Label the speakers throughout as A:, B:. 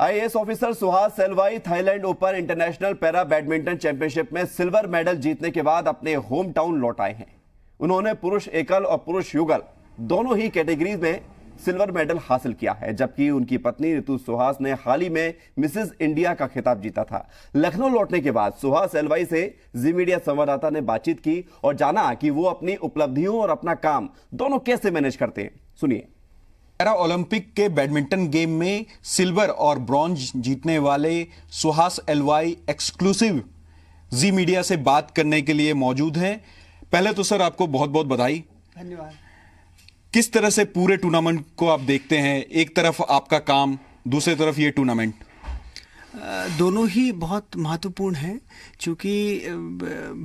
A: IAS officer Suhas सेलवाई Thailand open international para badminton championship में silver medal जीतने के बाद अपने होम टाउन लौट आए हैं उन्होंने पुरुष एकल और पुरुष युगल दोनों ही कैटेगरीज में सिल्वर मेडल हासिल किया है जबकि उनकी पत्नी ऋतु सुहास ने हाल ही में मिसेज इंडिया का खिताब जीता था लखनऊ लौटने के बाद सुहास एलवाई से जी मीडिया संवाददाता ने बातचीत की और जाना कि वो अपनी उपलब्धियों और अपना काम दोनों कैसे मैनेज करते हैं सुनिए पैरा ओलंपिक के बैडमिंटन गेम में सिल्वर और ब्रॉन्ज जीतने वाले सुहास एलवाई एक्सक्लूसिव जी मीडिया से बात करने के लिए मौजूद हैं पहले तो सर आपको बहुत बहुत बधाई धन्यवाद किस तरह से पूरे टूर्नामेंट को आप देखते हैं एक तरफ आपका काम दूसरी तरफ ये
B: टूर्नामेंट दोनों ही बहुत महत्वपूर्ण हैं क्योंकि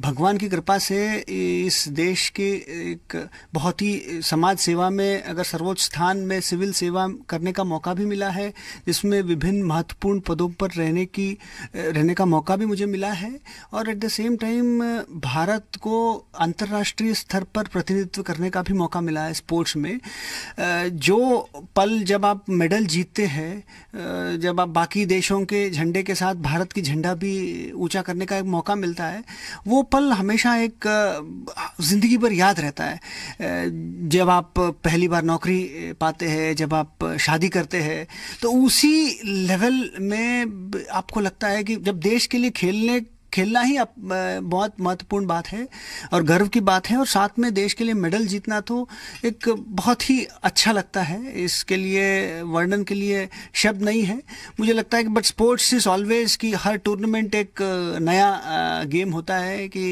B: भगवान की कृपा से इस देश के एक बहुत ही समाज सेवा में अगर सर्वोच्च स्थान में सिविल सेवा करने का मौका भी मिला है जिसमें विभिन्न महत्वपूर्ण पदों पर रहने की रहने का मौका भी मुझे मिला है और at the same time Bharat को अंतर्राष्ट्रीय स्तर पर प्रतिनिधित्व करने का भी मौका मिला है स्पोर्ट्स में जो पल जब आप मेडल जीतते हैं जब आप बाकी देशों के झंडे के साथ भारत की झंडा भी ऊंचा करने का एक मौका मिलता है वो पल हमेशा एक ज़िंदगी भर याद रहता है जब आप पहली बार नौकरी पाते हैं जब आप शादी करते हैं तो उसी लेवल में आपको लगता है कि जब देश के लिए खेलने खेलना ही बहुत महत्वपूर्ण बात है और गर्व की बात है और साथ में देश के लिए मेडल जीतना तो एक बहुत ही अच्छा लगता है इसके लिए वर्णन के लिए शब्द नहीं है मुझे लगता है कि बट स्पोर्ट्स इज ऑलवेज कि हर टूर्नामेंट एक नया गेम होता है कि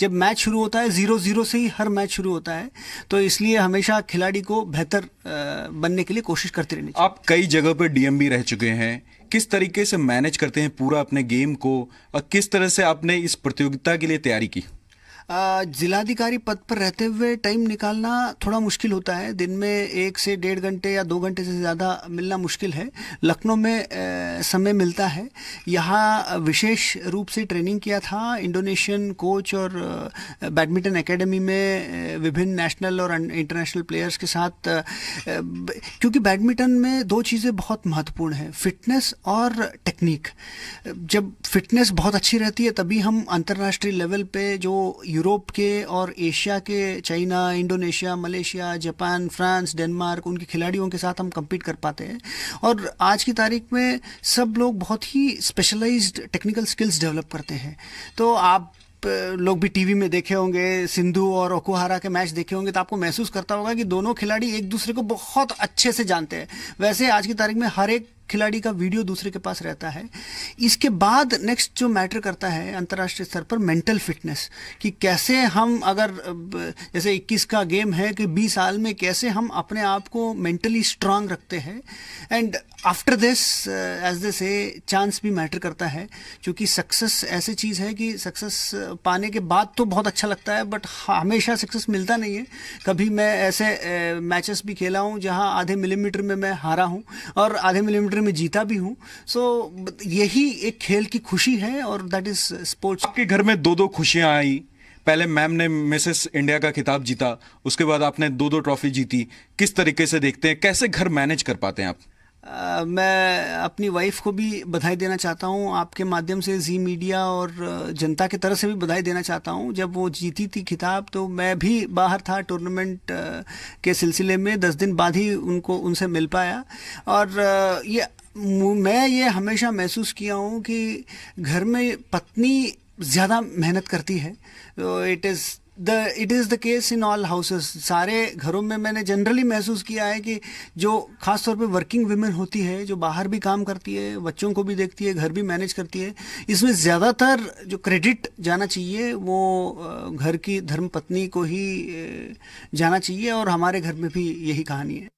B: जब मैच शुरू होता है ज़ीरो ज़ीरो से ही हर मैच शुरू होता है तो इसलिए हमेशा खिलाड़ी को बेहतर बनने के लिए कोशिश करते रहनी
A: आप कई जगह पर डीएम रह चुके हैं किस तरीके से मैनेज करते हैं पूरा अपने गेम को और किस तरह से आपने इस प्रतियोगिता के लिए तैयारी की
B: जिलाधिकारी पद पर रहते हुए टाइम निकालना थोड़ा मुश्किल होता है दिन में एक से डेढ़ घंटे या दो घंटे से ज़्यादा मिलना मुश्किल है लखनऊ में समय मिलता है यहाँ विशेष रूप से ट्रेनिंग किया था इंडोनेशियन कोच और बैडमिंटन एकेडमी में विभिन्न नेशनल और इंटरनेशनल प्लेयर्स के साथ क्योंकि बैडमिंटन में दो चीज़ें बहुत महत्वपूर्ण हैं फिटनेस और टेक्निक जब फिटनेस बहुत अच्छी रहती है तभी हम अंतर्राष्ट्रीय लेवल पे जो यूरोप के और एशिया के China Indonesia Malaysia Japan France Denmark उनके खिलाड़ियों के साथ हम कम्पीट कर पाते हैं और आज की तारीख में सब लोग बहुत ही स्पेशलाइज टेक्निकल स्किल्स डेवलप करते हैं तो आप लोग भी टीवी में देखे होंगे सिंधु और ओकुहारा के मैच देखे होंगे तो आपको महसूस करता होगा कि दोनों खिलाड़ी एक दूसरे को बहुत अच्छे से जानते हैं वैसे आज की तारीख में हर एक खिलाड़ी का वीडियो दूसरे के पास रहता है इसके बाद नेक्स्ट जो मैटर करता है अंतर्राष्ट्रीय स्तर पर मेंटल फिटनेस कि कैसे हम अगर जैसे 21 का गेम है कि 20 साल में कैसे हम अपने आप को मेंटली स्ट्रांग रखते हैं and after this age they से चांस भी मैटर करता है क्योंकि सक्सेस ऐसी चीज़ है कि सक्सेस पाने के बाद तो बहुत अच्छा लगता है बट हमेशा सक्सेस मिलता नहीं है कभी मैं ऐसे मैचेस भी खेला हूँ जहाँ आधे मिलीमीटर में मैं हारा हूँ और आधे मिलीमीटर क्षेत्र में जीता भी हूँ सो so, यही एक खेल की खुशी है और दैट इज स्पोर्ट्स आपके घर में दो दो
A: खुशियाँ आई पहले मैम ने मिसेस इंडिया का खिताब जीता उसके बाद आपने दो दो ट्रॉफी जीती किस तरीके से देखते हैं कैसे घर मैनेज कर पाते हैं आप
B: मैं अपनी वाइफ को भी बधाई देना चाहता हूँ आपके माध्यम से जी मीडिया और जनता की तरफ से भी बधाई देना चाहता हूँ जब वो जीती थी खिताब तो मैं भी बाहर था टूर्नामेंट के सिलसिले में दस दिन बाद ही उनको उनसे मिल पाया और ये मैं ये हमेशा महसूस किया हूँ कि घर में पत्नी ज़्यादा मेहनत करती है इट तो is the it is the case in all houses सारे घरों में मैंने जनरली महसूस किया है कि जो खास तौर पे वर्किंग वीमेन होती है जो बाहर भी काम करती है बच्चों को भी देखती है घर भी मैनेज करती है इसमें ज़्यादातर जो क्रेडिट जाना चाहिए वो घर की धर्मपत्नी को ही जाना चाहिए और हमारे घर में भी यही कहानी है